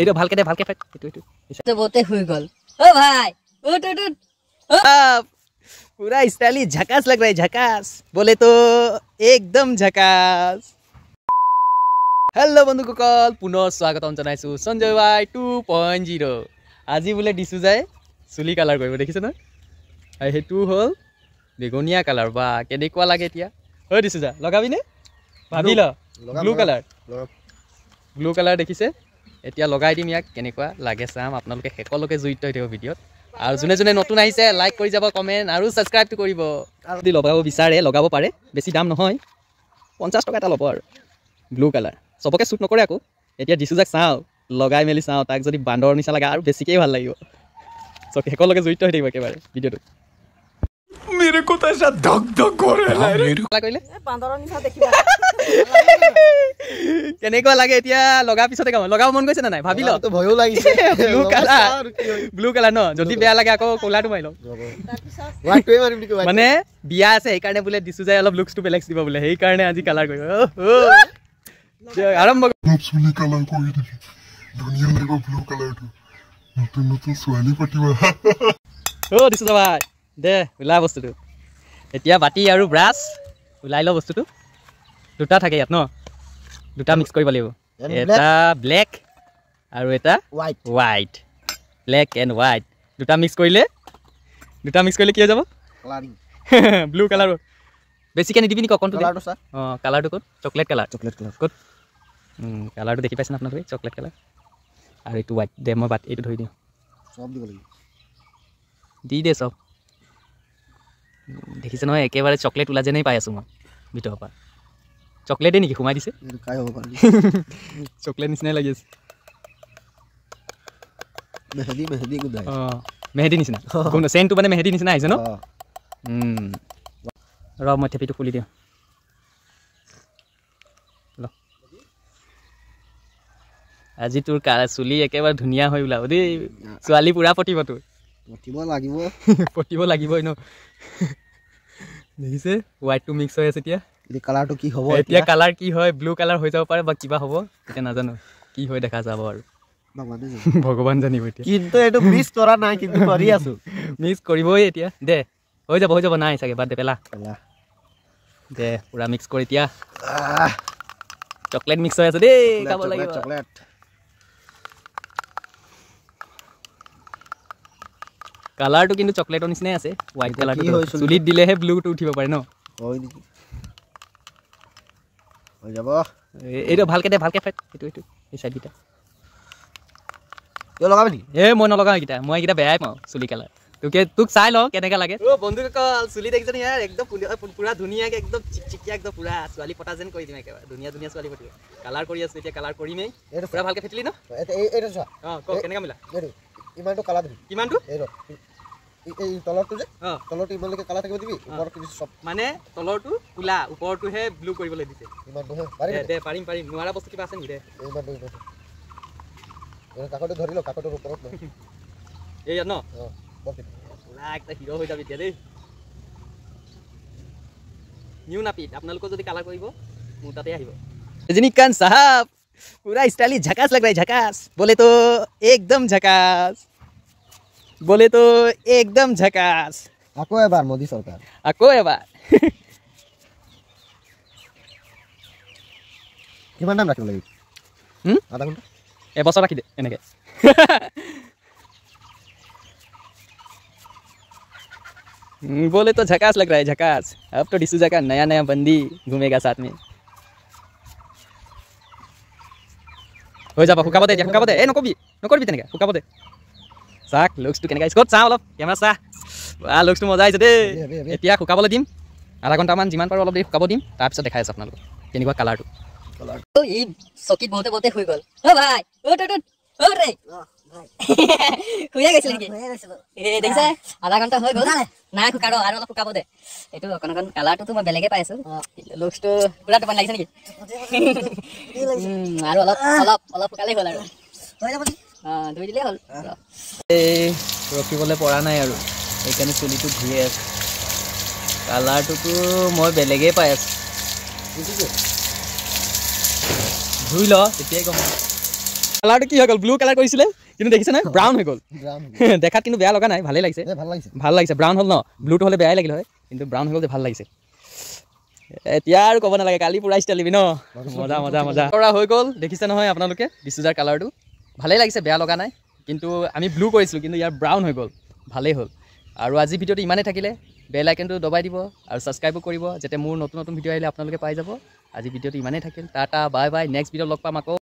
এইটো ভালকে দে ভালকে ফাইট এইটো এইটো জবতে হৈ গল ও ভাই উট উট উট পুরা স্টাইলি ঝাকাস লাগ রাই ঝাকাস বলে তো একদম ঝাকাস হ্যালো বন্ধু কল পুনৰ স্বাগতম জানাইছো সঞ্জয় ভাই টু পইণ্ট জিরো আজি বোলে দিছো যায় চুলি কালার করবো দেখিছ না আর সেইটো হল বেগুনিয়া কালার বা কেনেকুয়া লাগে এতিয়া হয়ে দিছো যা লগাবি নে ভাবি ল ব্লু কালার ব্লু কালার দেখিছে এতিয়া লগাই দিম ইয়াক কেনেকুৱা লাগে চাম আপোনালোকে শেষলৈকে জড়িত হৈ থাকিব ভিডিঅ'ত আৰু যোনে যোনে নতুন আহিছে লাইক কৰি যাব কমেণ্ট আৰু ছাবস্ক্ৰাইবটো কৰিব আৰু যদি লগাব বিচাৰে লগাব পাৰে বেছি দাম নহয় পঞ্চাছ টকা এটা ল'ব আৰু ব্লু কালাৰ চবকে শ্বুট নকৰে আকৌ এতিয়া দিছোঁ যাক চাওঁ লগাই মেলি চাওঁ তাক যদি বান্দৰ নিচিনা লাগে আৰু বেছিকেই ভাল লাগিব চব শেষলৈকে জড়িত হৈ থাকিব একেবাৰে ভিডিঅ'টো কোথায় যা ডক ডক কৰে কেনেকুৱা লাগে এতিয়া লগাৰ পিছতে কাম লগাব মন গৈছে নে নাই ভাবি লওঁ ভয়ো লাগিছে ব্লু কালাৰ ব্লু কালাৰ ন যদি বেয়া লাগে আকৌ কলাৰটো মাৰি লওঁ মানে বিয়া আছে সেইকাৰণে বোলে দিছো যায় অলপ লুকছটো বেলেগ দিব বোলে সেইকাৰণে আজি কালাৰ কৰিব আৰম্ভ কৰি ছোৱালী পাতিবা অ' দিছো যাবা দে ওলা বস্তুটো এতিয়া বাতি আৰু ব্ৰাছ ওলাই লওঁ বস্তুটো দুটা থাকে ইয়াত ন দুটা মিক্স কৰিব লাগিব এটা ব্লেক আৰু এটা white white black and white দুটা মিক্স কৰিলে দুটা মিক্স কৰিলে কি হৈ যাব ব্লু কালাৰ বেছিকৈ নিদিবি নেকি কালাৰটো চা অঁ কালাৰটো ক'ত চকলেট কালাৰ চকলেট কালাৰ ক'ত কালাৰটো দেখি পাইছেনে আপোনালোকে চকলেট কালাৰ আৰু এইটো হোৱাইট দে মই বাট এইটো ধৰি দিওঁ দিব লাগিব দি দে চব দেখিছে নহয় একেবাৰে চকলেট ওলাই যেনেই পাই আছো মই ভিতৰৰ পৰা চকলেটেই নেকি সোমাই দিছে চকলেট নিচিনাই লাগি আছে মেহেদি নিচিনা কোনটো চেণ্টটো মানে মেহেদি নিচিনা আহিছে ন ৰ মই থেপিটো খুলি দিওঁ আজি তোৰ চুলি একেবাৰে ধুনীয়া হৈ ওলাব দেই ছোৱালী পুৰা পতিব তোৰ পতিব লাগিব পতিব লাগিবই ন দেখিছে হোৱাইটটো মিক্স হৈ আছে এতিয়া কালাৰটো কি হ'ব এতিয়া কালাৰ কি হয় ব্লু কালাৰ হৈ যাব পাৰে বা কিবা হ'ব এতিয়া নাজানো কি হয় দেখা যাব আৰু ভগৱান জানিব এতিয়া কিন্তু এইটো মিছ কৰা নাই কিন্তু কৰি আছো মিছ কৰিবই এতিয়া দে হৈ যাব হৈ যাব নাই চাগে বাদ দে পেলা দে পুৰা মিক্স কৰি এতিয়া চকলেট মিক্স হৈ আছে দেই খাব লাগিব চকলেট কালাৰটো কিন্তু চকলেটৰ নিচিনাই আছে হোৱাইট কালাৰটো চুলিত দিলেহে ব্লুটো উঠিব পাৰে ন হয় নেকি মই নলগাওঁ মই চুলি কালাৰ তোকে তোক চাই লওঁ লাগে অ' বন্ধুসকল চুলি দেখিছে নি ধুনীয়া ধুনীয়া ছোৱালী ফটিব কালাৰ কৰি আছোঁ এতিয়া কালাৰ কৰিমেই এইটো পূৰা ভালকৈ ইমানটো কালা দিবি কিমানটো এই ৰ এই তলৰটো যে তলৰটো ইমানলৈকে কালা থাকিব দিবি ওপৰত কিন্তু চব মানে তলৰটো ক'লা ওপৰটোহে ব্লু কৰিবলৈ দিছে ইমানটো পাৰিম দে পাৰিম পাৰিম নোৱাৰা বস্তু কিবা আছে নি দে ইমানটো ইমানটো কাকটো ধৰি ল কাকটোৰ ওপৰত লৈ এইয়াত ন অঁ ক'লা একটা হিৰ হৈ যাবি এতিয়া দেই নিউ নাপিত আপোনালোকৰ যদি কালাৰ কৰিব মোৰ তাতে আহিব জিনিকান চাহাব पूरा स्टाइल झकास लग रहा है झकास बोले तो एकदम झकास बोले तो एकदम झकास आको है बार मोदी सरकार आको है बार কিমান টাইম हम्म? आधा घंटा ए ঘণ্টা এবছৰ दे দে के बोले तो झकास लग रहा है झकास अब तो डिसूजा का नया नया बंदी घूमेगा साथ में হৈ যাব শুকাব দে এতিয়া শুকাব দে এই নকবি নকৰিবি তেনেকৈ শুকাব দে চাক লুকচটো কেনেকৈ আহিছে ক'ত চাওঁ অলপ কেমেৰা চা বা লুকচটো মজা আহিছে দেই এতিয়া শুকাবলৈ দিম আধা ঘণ্টামান যিমান পাৰোঁ অলপ দেৰি শুকাব দিম তাৰপিছত দেখাই আছে আপোনালোকক কেনেকুৱা কালাৰটো ৰখিবলৈ পৰা নাই আৰু সেইকাৰণে চুলিটো ধুই আছো কালাৰটোতো মই বেলেগেই পাই আছো ধুই ল তেতিয়াই গম কালাৰটো কি হৈ গ'ল ব্লু কালাৰ কৰিছিলে কিন্তু দেখিছে নহয় ব্ৰাউন হৈ গ'ল দেখাত কিন্তু বেয়া লগা নাই ভালেই লাগিছে ভাল লাগিছে ভাল লাগিছে ব্ৰাউন হ'ল ন ব্লুটো হ'লে বেয়াই লাগিল হয় কিন্তু ব্ৰাউন হৈ গ'ল যে ভাল লাগিছে এতিয়া আৰু ক'ব নালাগে কালি পূৰা ষ্টাইলিবি ন মজা মজা মজা কৰা হৈ গ'ল দেখিছে নহয় আপোনালোকে ডিচুজাৰ কালাৰটো ভালেই লাগিছে বেয়া লগা নাই কিন্তু আমি ব্লু কৰিছিলোঁ কিন্তু ইয়াৰ ব্ৰাউন হৈ গ'ল ভালেই হ'ল আৰু আজি ভিডিঅ'টো ইমানেই থাকিলে বেল আইকনটো দবাই দিব আৰু ছাবস্ক্ৰাইবো কৰিব যাতে মোৰ নতুন নতুন ভিডিঅ' আহিলে আপোনালোকে পাই যাব আজি ভিডিঅ'টো ইমানেই থাকিল tata bye bye next video' লগ পাম আকৌ